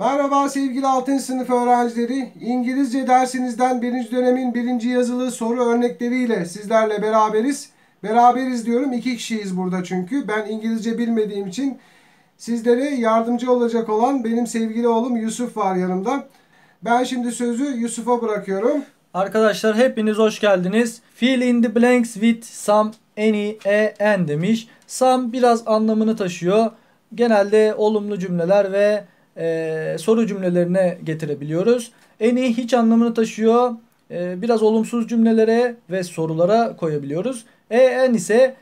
Merhaba sevgili 6. sınıf öğrencileri. İngilizce dersinizden 1. dönemin 1. yazılı soru örnekleriyle sizlerle beraberiz. Beraberiz diyorum. iki kişiyiz burada çünkü. Ben İngilizce bilmediğim için sizlere yardımcı olacak olan benim sevgili oğlum Yusuf var yanımda. Ben şimdi sözü Yusuf'a bırakıyorum. Arkadaşlar hepiniz hoş geldiniz. Fill in the blanks with some, any, a, e, and demiş. Some biraz anlamını taşıyor. Genelde olumlu cümleler ve e, soru cümlelerine getirebiliyoruz. En iyi hiç anlamını taşıyor. E, biraz olumsuz cümlelere ve sorulara koyabiliyoruz. E en ise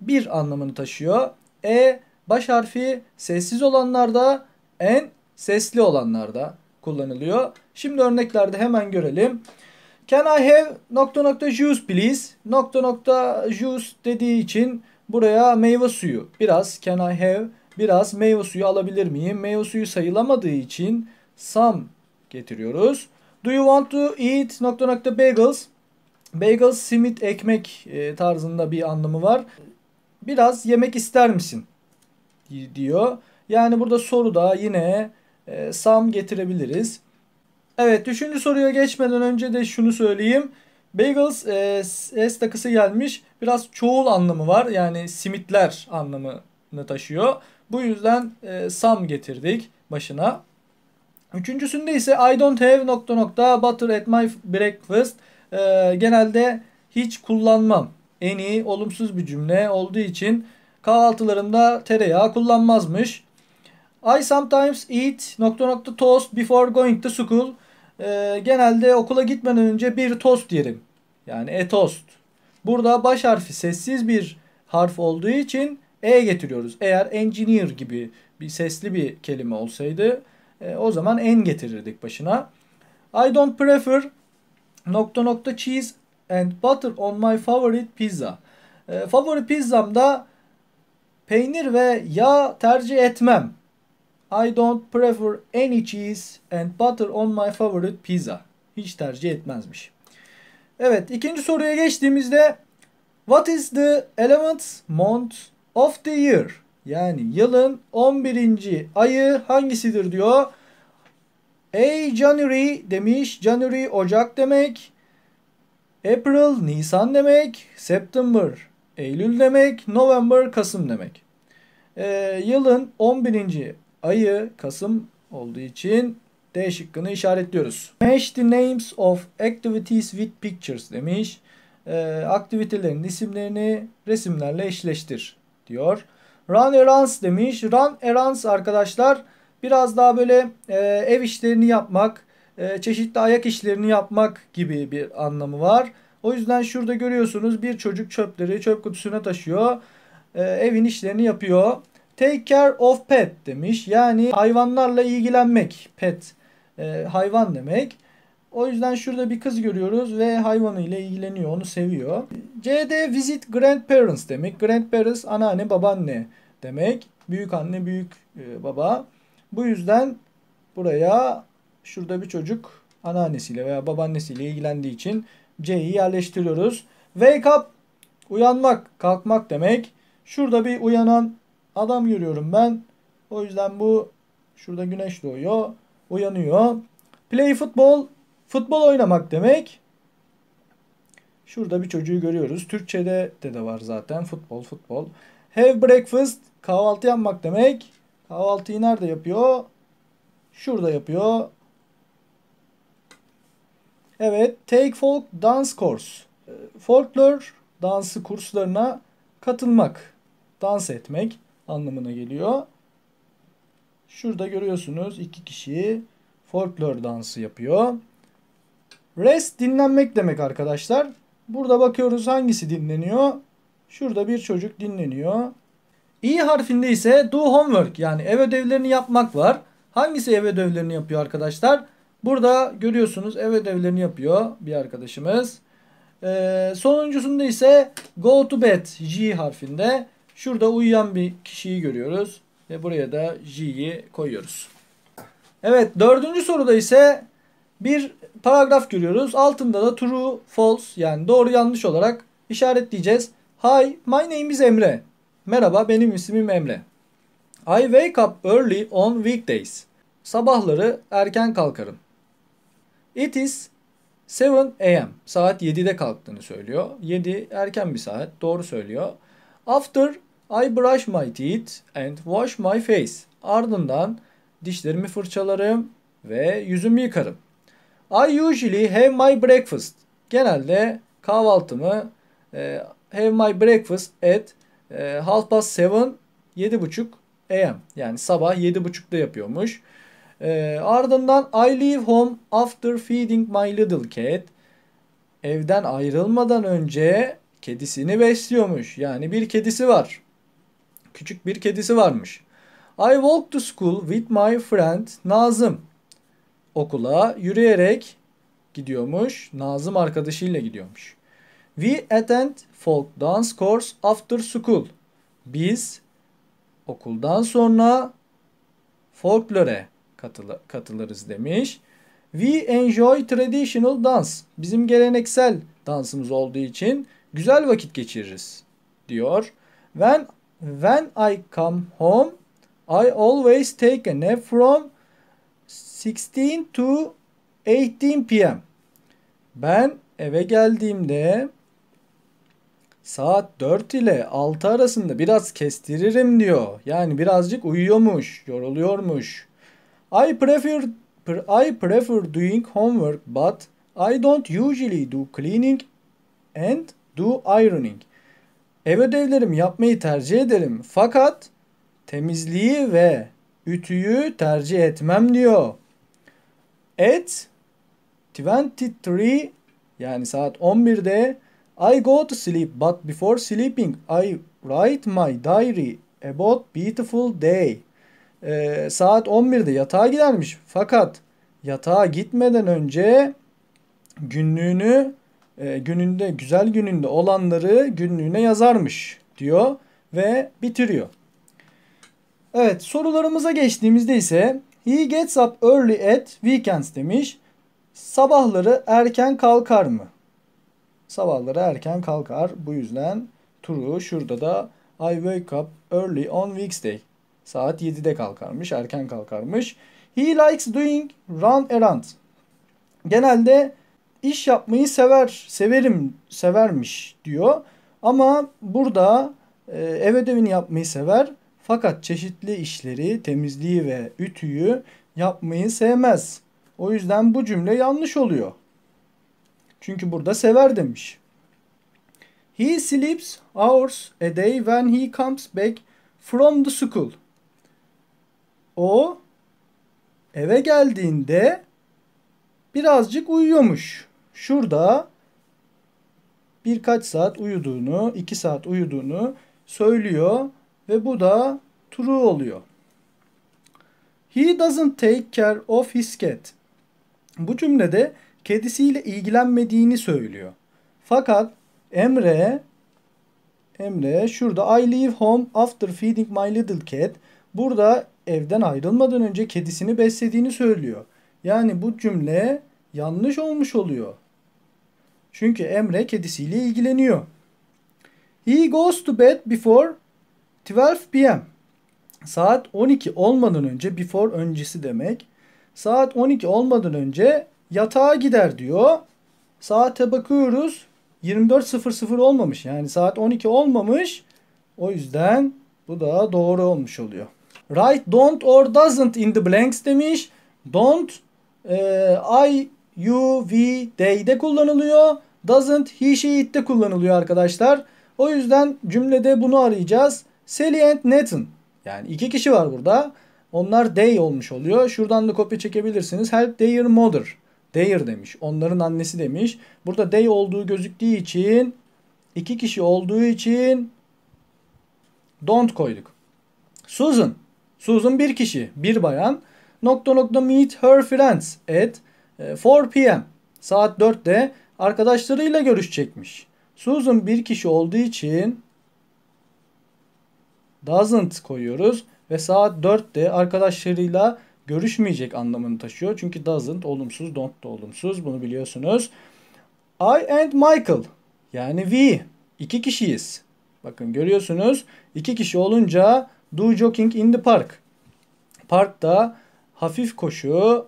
bir anlamını taşıyor. E baş harfi sessiz olanlarda, en sesli olanlarda kullanılıyor. Şimdi örneklerde hemen görelim. Can I have nokta nokta juice please? Nokta nokta juice dediği için buraya meyve suyu. Biraz can I have biraz meyve suyu alabilir miyim? Meyve suyu sayılamadığı için some getiriyoruz. Do you want to eat nokta nokta bagels? Bagels simit ekmek e, tarzında bir anlamı var. Biraz yemek ister misin? diyor. Yani burada soruda yine some getirebiliriz. Evet düşünce soruya geçmeden önce de şunu söyleyeyim. Bagels e, S takısı gelmiş. Biraz çoğul anlamı var. Yani simitler anlamını taşıyor. Bu yüzden e, some getirdik başına. Üçüncüsünde ise I don't have nokta nokta butter at my breakfast. E, genelde hiç kullanmam. En iyi olumsuz bir cümle olduğu için kahvaltılarında tereyağı kullanmazmış. I sometimes eat nokta nokta toast before going to school. E, genelde okula gitmeden önce bir tost yerim. Yani e tost. Burada baş harfi sessiz bir harf olduğu için e getiriyoruz. Eğer engineer gibi bir sesli bir kelime olsaydı e, o zaman N getirirdik başına. I don't prefer nokta nokta cheese and butter on my favorite pizza. E, favori pizzamda peynir ve yağ tercih etmem. I don't prefer any cheese and butter on my favorite pizza. Hiç tercih etmezmiş. Evet ikinci soruya geçtiğimizde What is the element, mont, of the year yani yılın 11. ayı hangisidir diyor. A January demiş. January Ocak demek. April Nisan demek. September Eylül demek. November Kasım demek. Ee, yılın 11. ayı Kasım olduğu için D şıkkını işaretliyoruz. Match the names of activities with pictures demiş. Ee, aktivitelerin isimlerini resimlerle eşleştir diyor. Run errands demiş. Run errands arkadaşlar biraz daha böyle e, ev işlerini yapmak, e, çeşitli ayak işlerini yapmak gibi bir anlamı var. O yüzden şurada görüyorsunuz bir çocuk çöpleri çöp kutusuna taşıyor. E, evin işlerini yapıyor. Take care of pet demiş. Yani hayvanlarla ilgilenmek. Pet e, hayvan demek. O yüzden şurada bir kız görüyoruz ve hayvanıyla ilgileniyor, onu seviyor. C'de visit grandparents demek. Grandparents anneanne, babaanne demek. Büyük anne, büyük e, baba. Bu yüzden buraya şurada bir çocuk anneannesiyle veya babaannesiyle ilgilendiği için C'yi yerleştiriyoruz. Wake up uyanmak, kalkmak demek. Şurada bir uyanan adam görüyorum ben. O yüzden bu şurada güneş doğuyor, uyanıyor. Play football Futbol oynamak demek. Şurada bir çocuğu görüyoruz. Türkçede de de var zaten. Futbol, futbol. Have breakfast. Kahvaltı yapmak demek. Kahvaltıyı nerede yapıyor? Şurada yapıyor. Evet. Take folk dance course. Ee, folklor dansı kurslarına katılmak. Dans etmek anlamına geliyor. Şurada görüyorsunuz iki kişi folklor dansı yapıyor. Rest dinlenmek demek arkadaşlar. Burada bakıyoruz hangisi dinleniyor. Şurada bir çocuk dinleniyor. I harfinde ise do homework yani ev ödevlerini yapmak var. Hangisi ev ödevlerini yapıyor arkadaşlar? Burada görüyorsunuz ev ödevlerini yapıyor bir arkadaşımız. Ee, sonuncusunda ise go to bed J harfinde. Şurada uyuyan bir kişiyi görüyoruz. Ve buraya da J'yi koyuyoruz. Evet dördüncü soruda ise bir paragraf görüyoruz. Altında da true, false yani doğru yanlış olarak işaretleyeceğiz. Hi, my name is Emre. Merhaba, benim ismim Emre. I wake up early on weekdays. Sabahları erken kalkarım. It is 7 am. Saat 7'de kalktığını söylüyor. 7 erken bir saat. Doğru söylüyor. After I brush my teeth and wash my face. Ardından dişlerimi fırçalarım ve yüzümü yıkarım. I usually have my breakfast. Genelde kahvaltımı e, have my breakfast at e, half past seven, yedi buçuk am. Yani sabah yedi buçukta yapıyormuş. E, ardından I leave home after feeding my little cat. Evden ayrılmadan önce kedisini besliyormuş. Yani bir kedisi var. Küçük bir kedisi varmış. I walk to school with my friend Nazım okula yürüyerek gidiyormuş. Nazım arkadaşıyla gidiyormuş. We attend folk dance course after school. Biz okuldan sonra folklore katıl katılırız demiş. We enjoy traditional dance. Bizim geleneksel dansımız olduğu için güzel vakit geçiririz diyor. When when I come home I always take a nap from 16 to 18 p.m. Ben eve geldiğimde saat 4 ile 6 arasında biraz kestiririm diyor. Yani birazcık uyuyormuş, yoruluyormuş. I prefer I prefer doing homework but I don't usually do cleaning and do ironing. Ev ödevlerimi yapmayı tercih ederim fakat temizliği ve ütüyü tercih etmem diyor. At 23 yani saat 11'de I go to sleep but before sleeping I write my diary about beautiful day. Ee, saat 11'de yatağa gidermiş fakat yatağa gitmeden önce günlüğünü e, gününde güzel gününde olanları günlüğüne yazarmış diyor ve bitiriyor. Evet sorularımıza geçtiğimizde ise he gets up early at weekends demiş. Sabahları erken kalkar mı? Sabahları erken kalkar. Bu yüzden true. Şurada da I wake up early on weekday. Saat 7'de kalkarmış. Erken kalkarmış. He likes doing run around. Genelde iş yapmayı sever, severim, severmiş diyor. Ama burada e, ev ödevini yapmayı sever. Fakat çeşitli işleri, temizliği ve ütüyü yapmayı sevmez. O yüzden bu cümle yanlış oluyor. Çünkü burada sever demiş. He sleeps hours a day when he comes back from the school. O eve geldiğinde birazcık uyuyormuş. Şurada birkaç saat uyuduğunu, iki saat uyuduğunu söylüyor. Ve bu da true oluyor. He doesn't take care of his cat. Bu cümlede kedisiyle ilgilenmediğini söylüyor. Fakat Emre Emre şurada I leave home after feeding my little cat. Burada evden ayrılmadan önce kedisini beslediğini söylüyor. Yani bu cümle yanlış olmuş oluyor. Çünkü Emre kedisiyle ilgileniyor. He goes to bed before 12 p.m. Saat 12 olmadan önce before öncesi demek. Saat 12 olmadan önce yatağa gider diyor. Saate bakıyoruz. 24.00 olmamış. Yani saat 12 olmamış. O yüzden bu da doğru olmuş oluyor. Right don't or doesn't in the blanks demiş. Don't e, I, you, we, they'de kullanılıyor. Doesn't he, she, it'te kullanılıyor arkadaşlar. O yüzden cümlede bunu arayacağız. Sally and Nathan. Yani iki kişi var burada. Onlar they olmuş oluyor. Şuradan da kopya çekebilirsiniz. Help their mother. Their demiş. Onların annesi demiş. Burada they olduğu gözüktüğü için iki kişi olduğu için don't koyduk. Susan. Susan bir kişi. Bir bayan. Nokta nokta meet her friends at 4 e, p.m. Saat 4'te arkadaşlarıyla görüşecekmiş. Susan bir kişi olduğu için doesn't koyuyoruz ve saat 4'te arkadaşlarıyla görüşmeyecek anlamını taşıyor. Çünkü doesn't olumsuz, don't da olumsuz. Bunu biliyorsunuz. I and Michael yani we iki kişiyiz. Bakın görüyorsunuz iki kişi olunca do jogging in the park. Parkta hafif koşu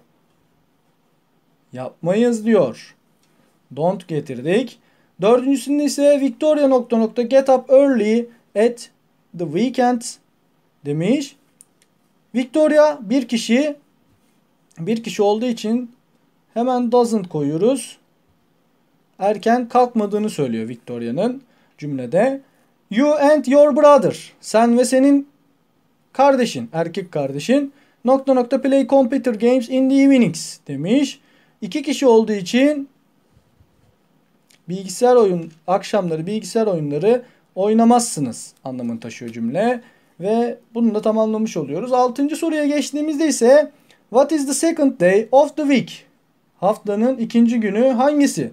yapmayız diyor. Don't getirdik. Dördüncüsünde ise Victoria nokta nokta get up early at the weekend demiş. Victoria bir kişi bir kişi olduğu için hemen doesn't koyuyoruz. Erken kalkmadığını söylüyor Victoria'nın cümlede. You and your brother. Sen ve senin kardeşin, erkek kardeşin nokta nokta play computer games in the evenings demiş. İki kişi olduğu için bilgisayar oyun akşamları bilgisayar oyunları oynamazsınız anlamını taşıyor cümle. Ve bunu da tamamlamış oluyoruz. Altıncı soruya geçtiğimizde ise What is the second day of the week? Haftanın ikinci günü hangisi?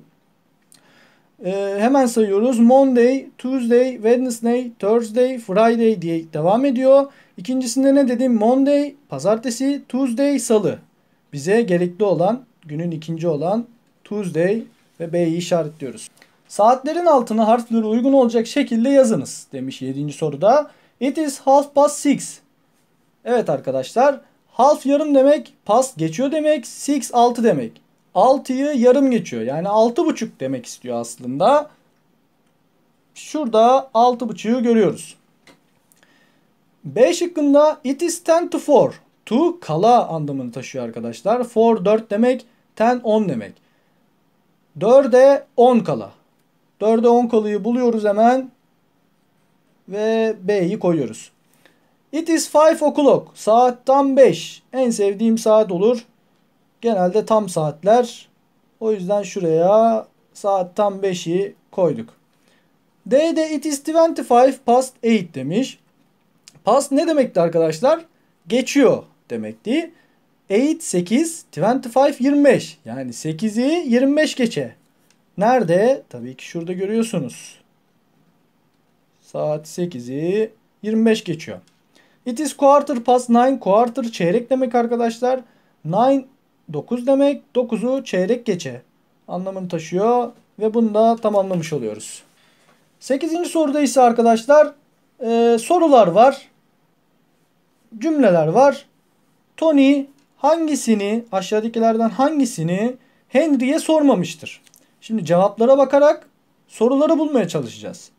Ee, hemen sayıyoruz. Monday, Tuesday, Wednesday, Thursday, Friday diye devam ediyor. İkincisinde ne dedim? Monday, pazartesi, Tuesday, salı. Bize gerekli olan günün ikinci olan Tuesday ve B'yi işaretliyoruz. Saatlerin altına harfleri uygun olacak şekilde yazınız demiş 7. soruda. It is half past six. Evet arkadaşlar half yarım demek past geçiyor demek six altı demek. altıyı yarım geçiyor yani altı buçuk demek istiyor aslında. Şurada altı buçuğu görüyoruz. B şıkkında it is ten to four. To kala anlamını taşıyor arkadaşlar. Four dört demek ten on demek. Dörde on kala. 4'e 10 kalıyı buluyoruz hemen. Ve B'yi koyuyoruz. It is 5 o'clock. Saat tam 5. En sevdiğim saat olur. Genelde tam saatler. O yüzden şuraya saat tam 5'i koyduk. D'de it is 25 past 8 demiş. Past ne demekti arkadaşlar? Geçiyor demekti. 8, 8, 25, 25. Yani 8'i 25 geçe Nerede? Tabii ki şurada görüyorsunuz. Saat 8'i 25 geçiyor. It is quarter past 9. Quarter çeyrek demek arkadaşlar. 9 9 demek. 9'u çeyrek geçe anlamını taşıyor. Ve bunu da tamamlamış oluyoruz. 8. soruda ise arkadaşlar e, sorular var. Cümleler var. Tony hangisini aşağıdakilerden hangisini Henry'ye sormamıştır? Şimdi cevaplara bakarak soruları bulmaya çalışacağız.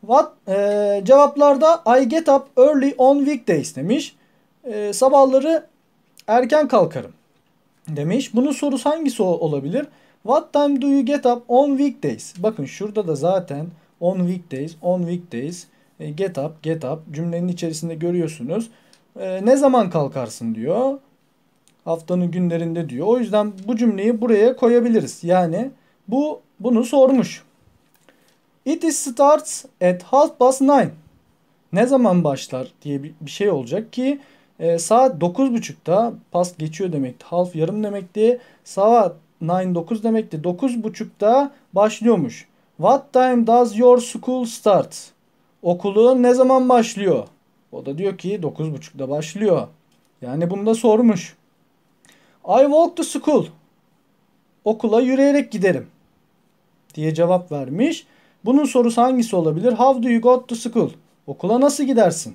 What, e, cevaplarda I get up early on weekdays demiş. E, sabahları erken kalkarım demiş. Bunun sorusu hangisi olabilir? What time do you get up on weekdays? Bakın şurada da zaten on weekdays, on weekdays, e, get up, get up cümlenin içerisinde görüyorsunuz. E, ne zaman kalkarsın diyor. Haftanın günlerinde diyor. O yüzden bu cümleyi buraya koyabiliriz. Yani bu bunu sormuş. It is starts at half past nine. Ne zaman başlar diye bir, bir şey olacak ki e, saat 9.30'da past geçiyor demekti. Half yarım demekti. Saat 9 9 demekti. 9.30'da başlıyormuş. What time does your school start? Okulu ne zaman başlıyor? O da diyor ki 9.30'da başlıyor. Yani bunu da sormuş. I walk to school. Okula yürüyerek giderim diye cevap vermiş. Bunun sorusu hangisi olabilir? How do you go to school? Okula nasıl gidersin?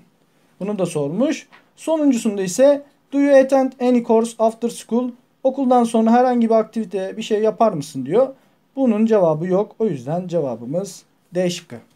Bunu da sormuş. Sonuncusunda ise do you attend any course after school? Okuldan sonra herhangi bir aktivite bir şey yapar mısın diyor. Bunun cevabı yok. O yüzden cevabımız D şıkkı.